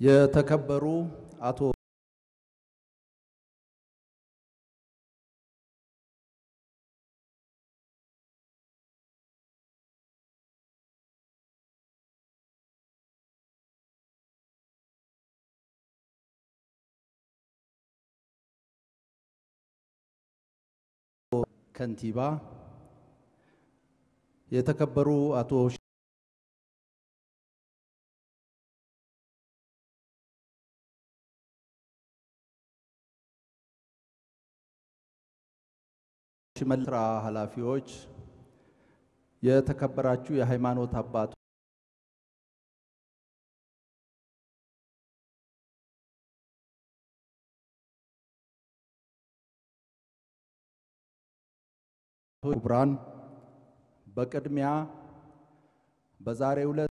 يتكبروا أتو كنتيبا يتكبروا أتو መራ ኃላፊዎች፣ የተከበራችሁ የሃይማኖት አባቶች ክቡራን፣ በቅድሚያ በዛሬው ዕለት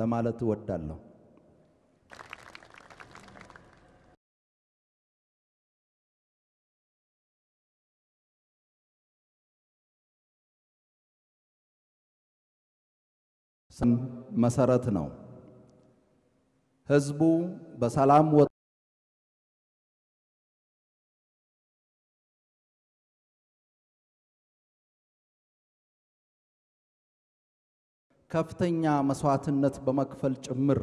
ለማለት እወዳለሁ። መሰረት ነው። ህዝቡ በሰላም ከፍተኛ መስዋዕትነት በመክፈል ጭምር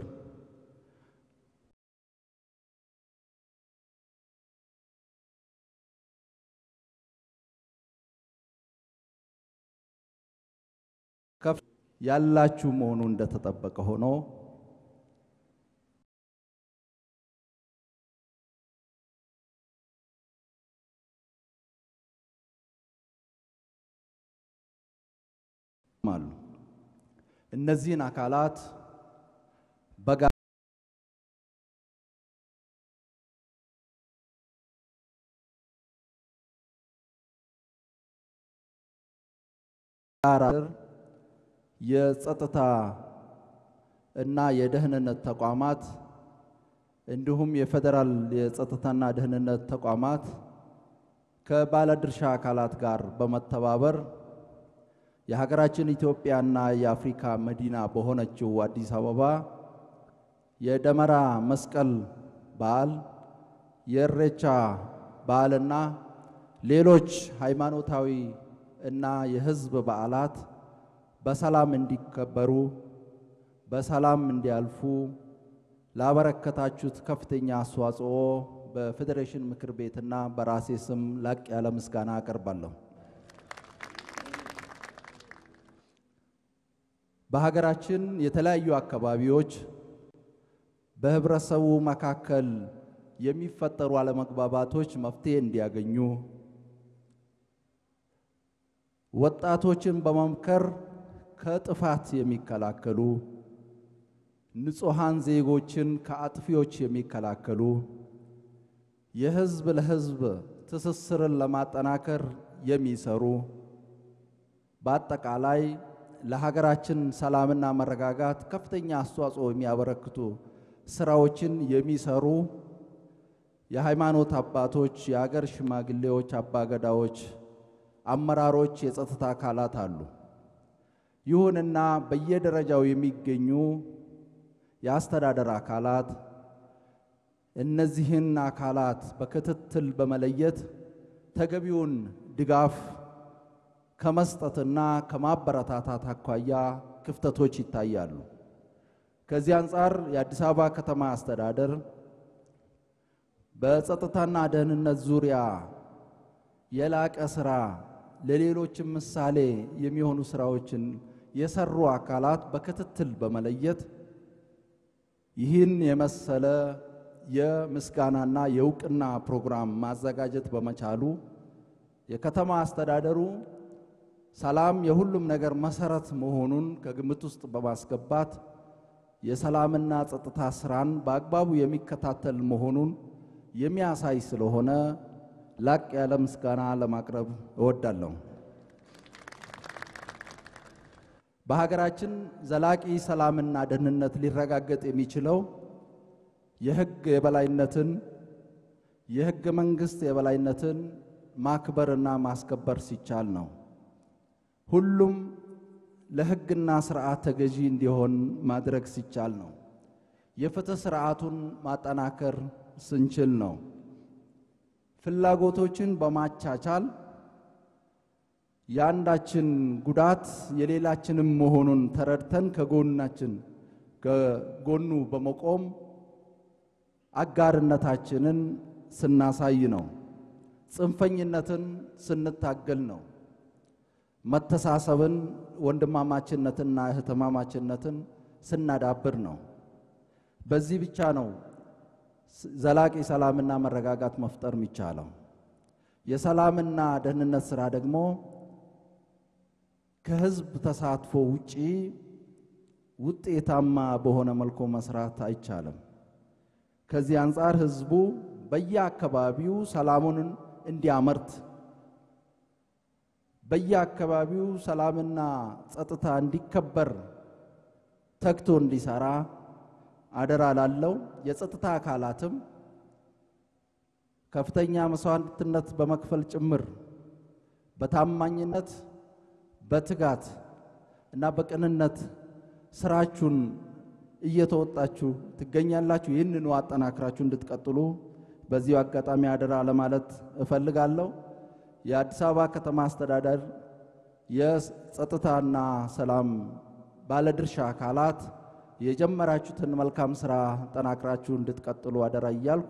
ያላችሁ መሆኑ እንደተጠበቀ ሆኖ አሉ። እነዚህን አካላት በጋ የጸጥታ እና የደህንነት ተቋማት እንዲሁም የፌዴራል የጸጥታና ደህንነት ተቋማት ከባለድርሻ አካላት ጋር በመተባበር የሀገራችን ኢትዮጵያና የአፍሪካ መዲና በሆነችው አዲስ አበባ የደመራ መስቀል በዓል የእሬቻ በዓልና ሌሎች ሃይማኖታዊ እና የሕዝብ በዓላት በሰላም እንዲከበሩ በሰላም እንዲያልፉ ላበረከታችሁት ከፍተኛ አስተዋጽኦ በፌዴሬሽን ምክር ቤትና በራሴ ስም ላቅ ያለ ምስጋና አቀርባለሁ። በሀገራችን የተለያዩ አካባቢዎች በህብረተሰቡ መካከል የሚፈጠሩ አለመግባባቶች መፍትሄ እንዲያገኙ ወጣቶችን በመምከር ከጥፋት የሚከላከሉ ንጹሐን ዜጎችን ከአጥፊዎች የሚከላከሉ የህዝብ ለህዝብ ትስስርን ለማጠናከር የሚሰሩ በአጠቃላይ ለሀገራችን ሰላምና መረጋጋት ከፍተኛ አስተዋጽኦ የሚያበረክቱ ስራዎችን የሚሰሩ የሃይማኖት አባቶች፣ የአገር ሽማግሌዎች፣ አባገዳዎች፣ አመራሮች፣ የጸጥታ አካላት አሉ። ይሁንና በየደረጃው የሚገኙ የአስተዳደር አካላት እነዚህን አካላት በክትትል በመለየት ተገቢውን ድጋፍ ከመስጠትና ከማበረታታት አኳያ ክፍተቶች ይታያሉ። ከዚህ አንጻር የአዲስ አበባ ከተማ አስተዳደር በጸጥታና ደህንነት ዙሪያ የላቀ ስራ ለሌሎችም ምሳሌ የሚሆኑ ስራዎችን የሰሩ አካላት በክትትል በመለየት ይህን የመሰለ የምስጋናና የእውቅና ፕሮግራም ማዘጋጀት በመቻሉ የከተማ አስተዳደሩ ሰላም የሁሉም ነገር መሰረት መሆኑን ከግምት ውስጥ በማስገባት የሰላምና ጸጥታ ስራን በአግባቡ የሚከታተል መሆኑን የሚያሳይ ስለሆነ ላቅ ያለ ምስጋና ለማቅረብ እወዳለሁ። በሀገራችን ዘላቂ ሰላምና ደህንነት ሊረጋገጥ የሚችለው የህግ የበላይነትን የህገ መንግስት የበላይነትን ማክበርና ማስከበር ሲቻል ነው። ሁሉም ለሕግና ስርዓት ተገዢ እንዲሆን ማድረግ ሲቻል ነው። የፍትህ ስርዓቱን ማጠናከር ስንችል ነው። ፍላጎቶችን በማቻቻል የአንዳችን ጉዳት የሌላችንም መሆኑን ተረድተን ከጎናችን ከጎኑ በመቆም አጋርነታችንን ስናሳይ ነው። ጽንፈኝነትን ስንታገል ነው። መተሳሰብን፣ ወንድማማችነትና እህትማማችነትን ስናዳብር ነው። በዚህ ብቻ ነው ዘላቂ ሰላምና መረጋጋት መፍጠር የሚቻለው። የሰላምና ደህንነት ስራ ደግሞ ከህዝብ ተሳትፎ ውጪ ውጤታማ በሆነ መልኩ መስራት አይቻልም። ከዚህ አንጻር ህዝቡ በየአካባቢው ሰላሙን እንዲያመርት በየአካባቢው ሰላምና ጸጥታ እንዲከበር ተግቶ እንዲሰራ አደራ ላለው የጸጥታ አካላትም ከፍተኛ መስዋዕትነት በመክፈል ጭምር በታማኝነት በትጋት እና በቅንነት ስራችሁን እየተወጣችሁ ትገኛላችሁ። ይህንኑ አጠናክራችሁ እንድትቀጥሉ በዚሁ አጋጣሚ አደራ ለማለት እፈልጋለሁ። የአዲስ አበባ ከተማ አስተዳደር የጸጥታና ሰላም ባለድርሻ አካላት የጀመራችሁትን መልካም ስራ ጠናክራችሁ እንድትቀጥሉ አደራ እያልኩ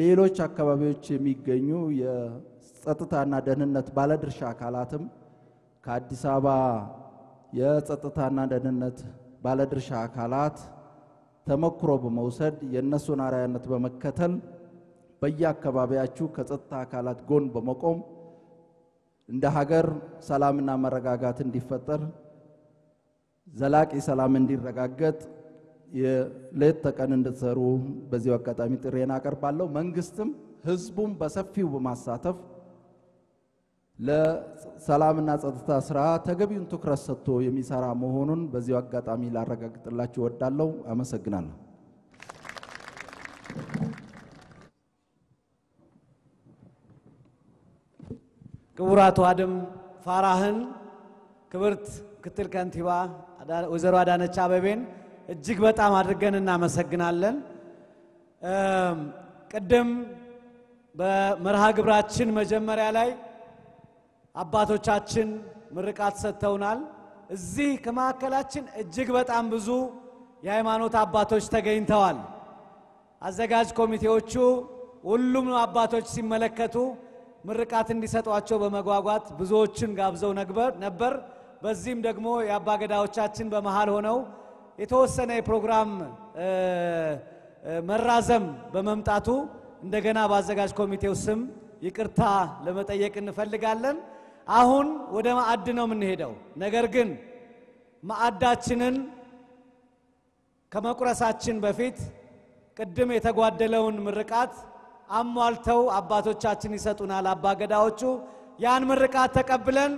ሌሎች አካባቢዎች የሚገኙ የጸጥታና ደህንነት ባለድርሻ አካላትም ከአዲስ አበባ የጸጥታና ደህንነት ባለድርሻ አካላት ተመክሮ በመውሰድ የእነሱን አርአያነት በመከተል በየአካባቢያችሁ ከጸጥታ አካላት ጎን በመቆም እንደ ሀገር ሰላምና መረጋጋት እንዲፈጠር ዘላቂ ሰላም እንዲረጋገጥ ሌት ተቀን እንድትሰሩ በዚሁ አጋጣሚ ጥሬን አቀርባለሁ። መንግስትም ህዝቡም በሰፊው በማሳተፍ ለሰላምና ጸጥታ ስራ ተገቢውን ትኩረት ሰጥቶ የሚሰራ መሆኑን በዚሁ አጋጣሚ ላረጋግጥላችሁ እወዳለሁ። አመሰግናለሁ። ክቡር አቶ አደም ፋራህን፣ ክብርት ምክትል ከንቲባ ወይዘሮ አዳነች አበቤን እጅግ በጣም አድርገን እናመሰግናለን። ቅድም በመርሃ ግብራችን መጀመሪያ ላይ አባቶቻችን ምርቃት ሰጥተውናል። እዚህ ከመካከላችን እጅግ በጣም ብዙ የሃይማኖት አባቶች ተገኝተዋል። አዘጋጅ ኮሚቴዎቹ ሁሉም አባቶች ሲመለከቱ ምርቃት እንዲሰጧቸው በመጓጓት ብዙዎችን ጋብዘው ነበር። በዚህም ደግሞ የአባገዳዎቻችን በመሃል ሆነው የተወሰነ የፕሮግራም መራዘም በመምጣቱ እንደገና በአዘጋጅ ኮሚቴው ስም ይቅርታ ለመጠየቅ እንፈልጋለን። አሁን ወደ ማዕድ ነው የምንሄደው። ነገር ግን ማዕዳችንን ከመቁረሳችን በፊት ቅድም የተጓደለውን ምርቃት አሟልተው አባቶቻችን ይሰጡናል። አባገዳዎቹ ያን ምርቃት ተቀብለን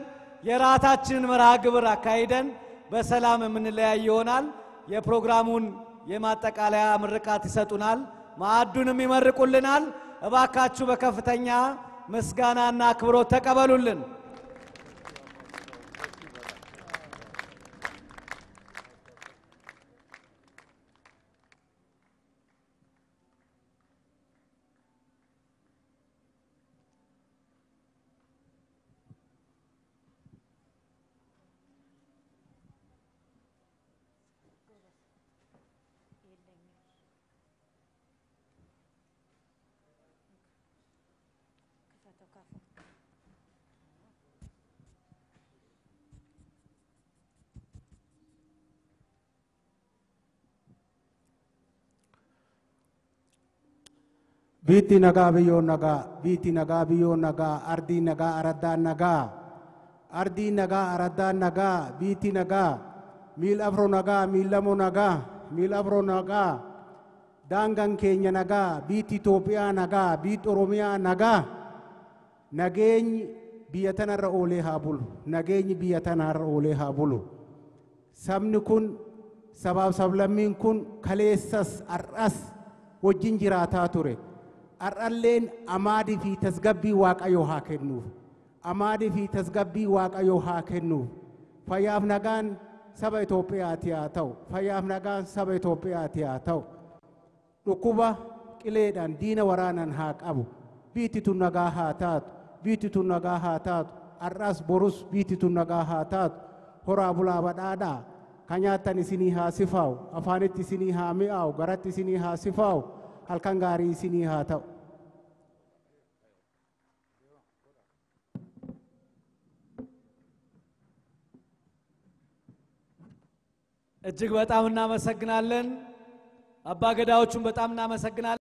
የራታችንን መርሃ ግብር አካሂደን በሰላም የምንለያይ ይሆናል። የፕሮግራሙን የማጠቃለያ ምርቃት ይሰጡናል። ማዕዱንም ይመርቁልናል። እባካችሁ በከፍተኛ ምስጋናና አክብሮት ተቀበሉልን። Biitti nagaa biyyoon nagaa, biitti nagaa biyyoon nagaa, ardii nagaa araddaan nagaa, ardii nagaa araddaan nagaa, biitti nagaa, miil afro nagaa, miil lamo nagaa, miil afro nagaa, daangaan keenya nagaa, biitti Itoophiyaa nagaa, biitti Oromiyaa nagaa, nageenyi biyya irra oolee haa bulu, nageenyi biyya oolee haa bulu. Sabni kun, sabaaf sablammiin kun kaleessas ar'as wajjin jiraataa ture. ar'alleen amaadii fi tasgabbii waaqayyoo haa kennuuf amaadii fi tasgabbii haa kennuuf fayyaaf nagaan saba Itoophiyaati haa ta'u fayyaaf nagaan saba dhukkuba qileedhaan diina waraanan haa qabu biitti tun nagaa haa taatu biitti tun nagaa haa taatu har'as borus biitti tun nagaa haa taatu horaa bulaa badhaadhaa kan nyaattan isinii haa sifaa'u afaanitti isinii haa mi'aawu garatti isinii haa sifaa'u. halkan gaarii isinii haa ta'u. እጅግ በጣም እናመሰግናለን። አባ በጣም እናመሰግናለን።